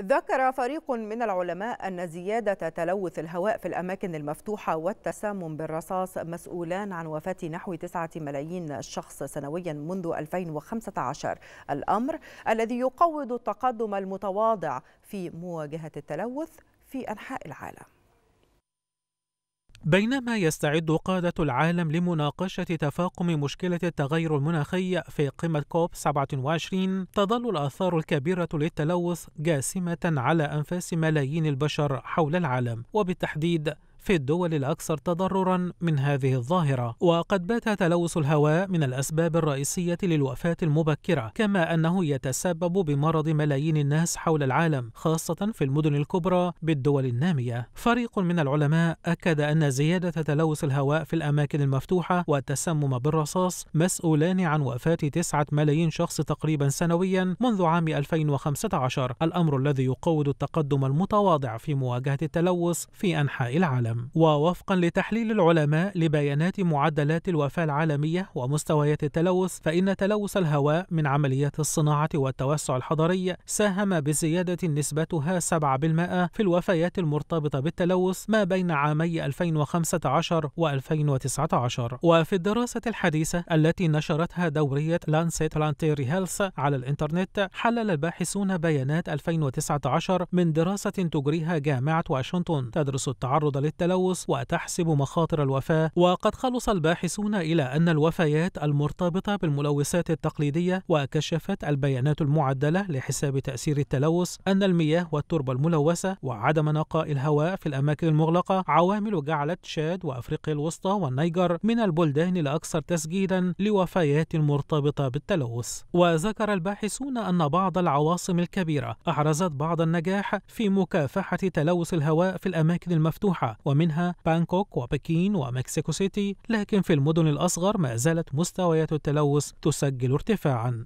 ذكر فريق من العلماء أن زيادة تلوث الهواء في الأماكن المفتوحة والتسمم بالرصاص مسؤولان عن وفاة نحو 9 ملايين شخص سنويا منذ 2015 الأمر الذي يقوض التقدم المتواضع في مواجهة التلوث في أنحاء العالم بينما يستعد قادة العالم لمناقشة تفاقم مشكلة التغير المناخي في قمة كوب 27 تظل الآثار الكبيرة للتلوث جاسمة على أنفاس ملايين البشر حول العالم وبالتحديد في الدول الأكثر تضررا من هذه الظاهرة وقد بات تلوث الهواء من الأسباب الرئيسية للوفاة المبكرة كما أنه يتسبب بمرض ملايين الناس حول العالم خاصة في المدن الكبرى بالدول النامية فريق من العلماء أكد أن زيادة تلوث الهواء في الأماكن المفتوحة والتسمم بالرصاص مسؤولان عن وفاة تسعة ملايين شخص تقريبا سنويا منذ عام 2015 الأمر الذي يقوض التقدم المتواضع في مواجهة التلوث في أنحاء العالم العالم ووفقا لتحليل العلماء لبيانات معدلات الوفاة العالمية ومستويات التلوث فإن تلوث الهواء من عمليات الصناعة والتوسع الحضري ساهم بزيادة نسبتها 7% في الوفيات المرتبطة بالتلوث ما بين عامي 2015 و 2019 وفي الدراسة الحديثة التي نشرتها دورية لانسيت لانتيري هيلث على الإنترنت حلل الباحثون بيانات 2019 من دراسة تجريها جامعة واشنطن تدرس التعرض للتلوث التلوث وتحسب مخاطر الوفاة وقد خلص الباحثون إلى أن الوفيات المرتبطة بالملوثات التقليدية وكشفت البيانات المعدلة لحساب تأثير التلوث أن المياه والتربة الملوثة وعدم نقاء الهواء في الأماكن المغلقة عوامل جعلت تشاد وأفريقيا الوسطى والنيجر من البلدان الأكثر تسجيلا لوفيات مرتبطة بالتلوث وذكر الباحثون أن بعض العواصم الكبيرة أحرزت بعض النجاح في مكافحة تلوث الهواء في الأماكن المفتوحة ومنها بانكوك وبكين ومكسيكو سيتي لكن في المدن الأصغر ما زالت مستويات التلوث تسجل ارتفاعا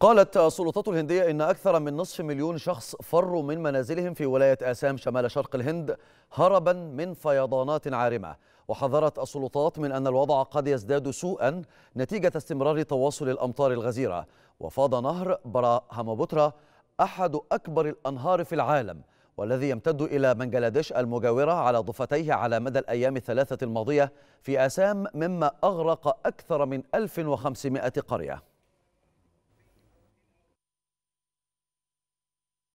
قالت السلطات الهندية إن أكثر من نصف مليون شخص فروا من منازلهم في ولاية آسام شمال شرق الهند هربا من فيضانات عارمة وحذرت السلطات من أن الوضع قد يزداد سوءا نتيجة استمرار تواصل الأمطار الغزيرة وفاض نهر برا هامبوترا أحد أكبر الأنهار في العالم والذي يمتد إلى بنغلاديش المجاورة على ضفتيه على مدى الأيام الثلاثة الماضية في آسام مما أغرق أكثر من 1500 قرية